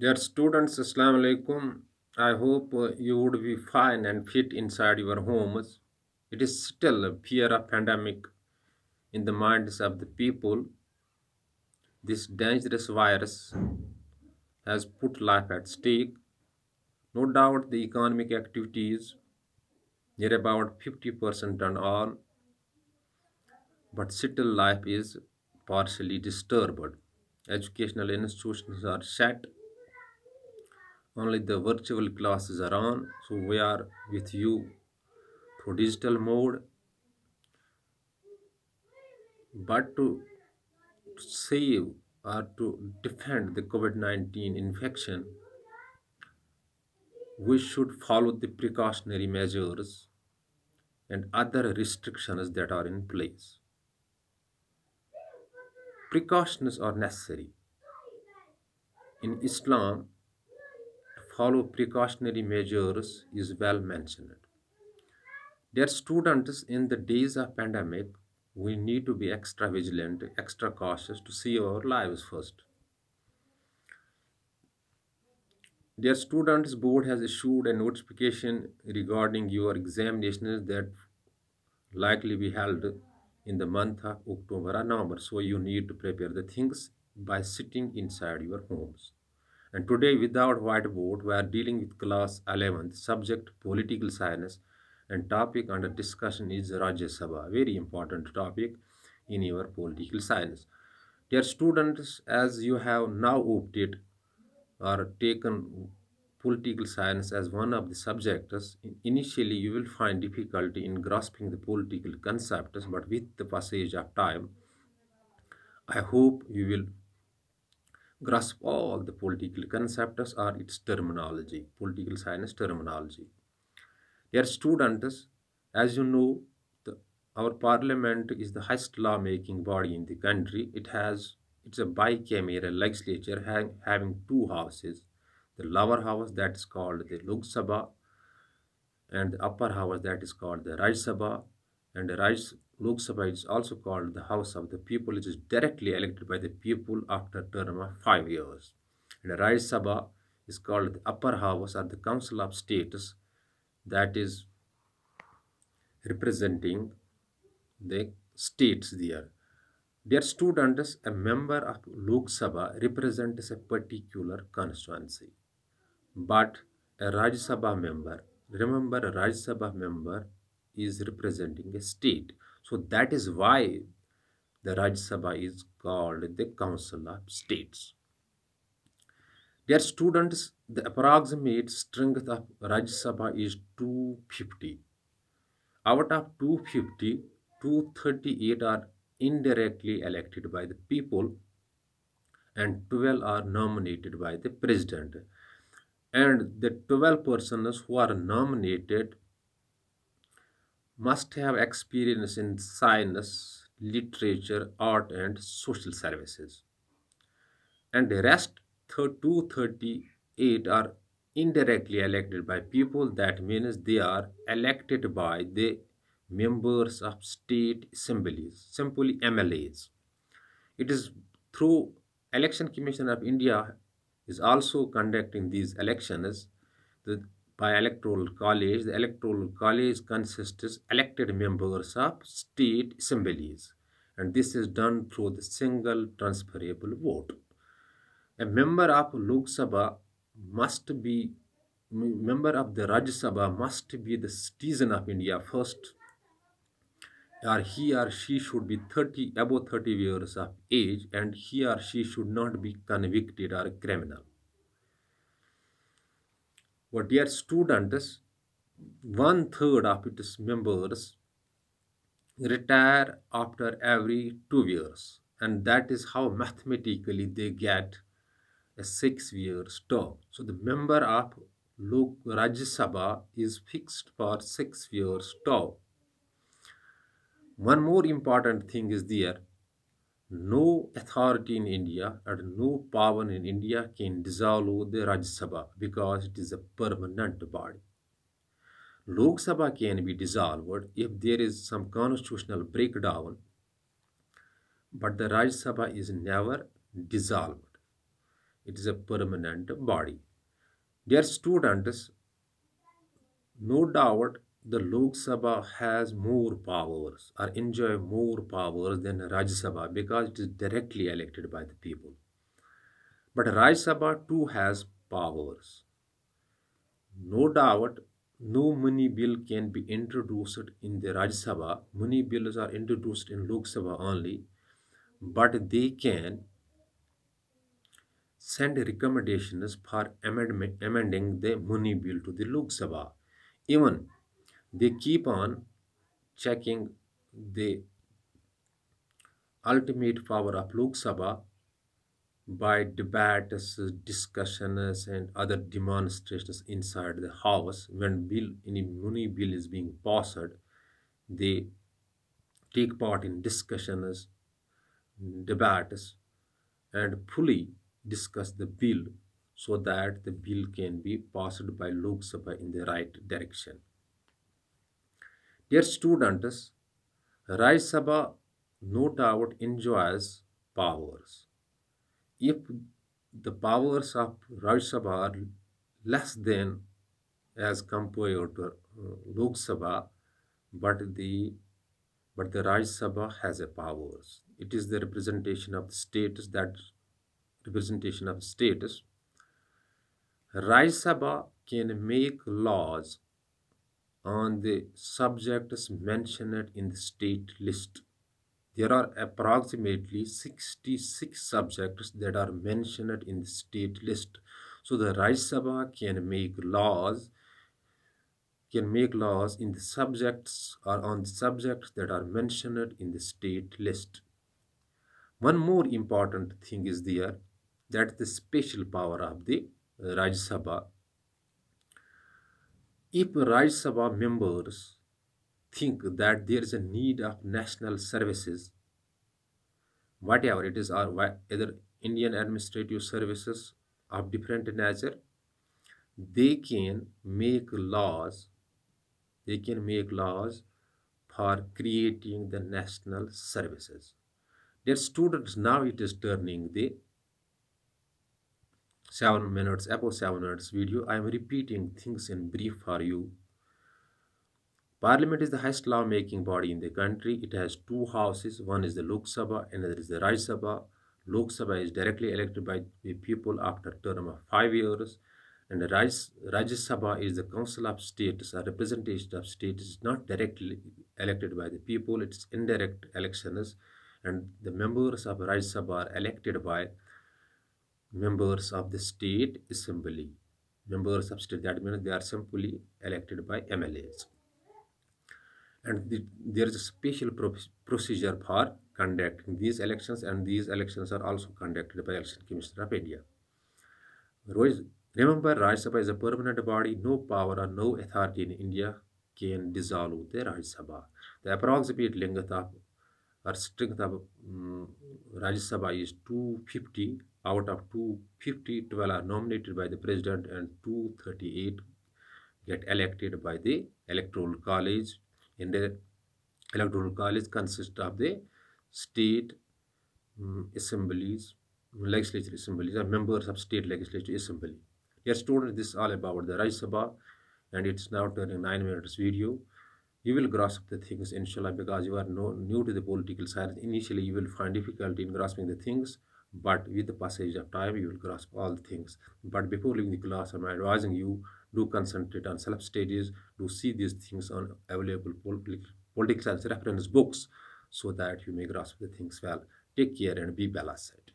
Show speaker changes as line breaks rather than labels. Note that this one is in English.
Dear students, Assalamu alaikum. I hope uh, you would be fine and fit inside your homes. It is still a fear of pandemic in the minds of the people. This dangerous virus has put life at stake. No doubt the economic activities near about 50% on, all, but still life is partially disturbed. Educational institutions are shut only the virtual classes are on so we are with you through digital mode but to save or to defend the COVID-19 infection we should follow the precautionary measures and other restrictions that are in place. Precautions are necessary. In Islam, follow precautionary measures is well mentioned. Dear students, in the days of pandemic, we need to be extra vigilant, extra cautious to save our lives first. Dear students, board has issued a notification regarding your examinations that likely be held in the month of October or November. So you need to prepare the things by sitting inside your homes. And today without whiteboard we are dealing with class 11th subject political science and topic under discussion is Rajya Sabha. Very important topic in your political science. Dear students, as you have now opted or taken political science as one of the subjects, initially you will find difficulty in grasping the political concepts, but with the passage of time, I hope you will grasp all the political concepts or its terminology, political science terminology. Dear students, as you know, the, our parliament is the highest law-making body in the country. It has, it's a bicameral legislature ha having two houses. The lower house that is called the Lok Sabha and the upper house that is called the Raj Sabha and the Raj Lok Sabha is also called the House of the People, which is directly elected by the people after term of five years. And Raj Sabha is called the Upper House or the Council of States, that is representing the states there. Dear students, a member of Lok Sabha represents a particular constituency, but a Raj Sabha member, remember a Raj Sabha member is representing a state. So that is why the Raj Sabha is called the Council of States. Dear students, the approximate strength of Raj Sabha is 250. Out of 250, 238 are indirectly elected by the people and 12 are nominated by the president and the 12 persons who are nominated must have experience in science, literature, art and social services. And the rest 238 are indirectly elected by people that means they are elected by the members of state assemblies simply MLAs. It is through Election Commission of India is also conducting these elections. The by electoral college the electoral college consists elected members of state assemblies and this is done through the single transferable vote a member of lok sabha must be member of the Raj sabha must be the citizen of india first or he or she should be 30 above 30 years of age and he or she should not be convicted or criminal for dear students, one third of its members retire after every two years, and that is how mathematically they get a six years term. So the member of Lok Rajya Sabha is fixed for six years term. One more important thing is there no authority in India and no power in India can dissolve the Rajya Sabha because it is a permanent body. Lok Sabha can be dissolved if there is some constitutional breakdown, but the Rajya Sabha is never dissolved. It is a permanent body. Dear students, no doubt the Lok Sabha has more powers or enjoy more powers than Raj Sabha because it is directly elected by the people. But Raj Sabha too has powers. No doubt, no money bill can be introduced in the Raj Sabha. Money bills are introduced in Lok Sabha only, but they can send recommendations for amending the money bill to the Lok Sabha. Even they keep on checking the ultimate power of Lok Sabha by debates, discussions, and other demonstrations inside the house. When bill, any money bill is being passed, they take part in discussions, debates, and fully discuss the bill so that the bill can be passed by Lok Sabha in the right direction. Dear students, Rai Sabha no doubt enjoys powers. If the powers of Raj Sabha are less than as compared to uh, Lok Sabha, but the but the Raj Sabha has a powers. It is the representation of the status that representation of status. Raj Sabha can make laws on the subjects mentioned in the state list. There are approximately 66 subjects that are mentioned in the state list. So the Raj Sabha can make laws can make laws in the subjects or on the subjects that are mentioned in the state list. One more important thing is there that the special power of the Raj Sabha if Raj Sabha members think that there is a need of national services, whatever it is, or whether Indian administrative services of different nature, they can make laws, they can make laws for creating the national services. Their students now it is turning the 7 minutes, above 7 minutes video, I am repeating things in brief for you. Parliament is the highest law-making body in the country. It has two houses. One is the Lok Sabha, another is the Raj Sabha. Lok Sabha is directly elected by the people after term of five years. And the Raj, Raj Sabha is the Council of States, a representation of states. It's not directly elected by the people. It's indirect elections. And the members of Raj Sabha are elected by members of the state assembly. Members of state, that means they are simply elected by MLAs. And the, there is a special pro procedure for conducting these elections and these elections are also conducted by Election Commission of India. Remember, Raj Sabha is a permanent body. No power or no authority in India can dissolve the Raj Sabha. The approximate length of or strength of um, mm, Raj Sabha is 250 out of 250 12 are nominated by the president and 238 get elected by the electoral college and the electoral college consists of the state um, assemblies legislature assemblies are members of state legislature assembly Let's students this is all about the Raj Sabha and it's now turning 9 minutes video you will grasp the things inshallah because you are no, new to the political science initially you will find difficulty in grasping the things but with the passage of time you will grasp all things but before leaving the class i'm advising you do concentrate on self studies do see these things on available political science reference books so that you may grasp the things well take care and be balanced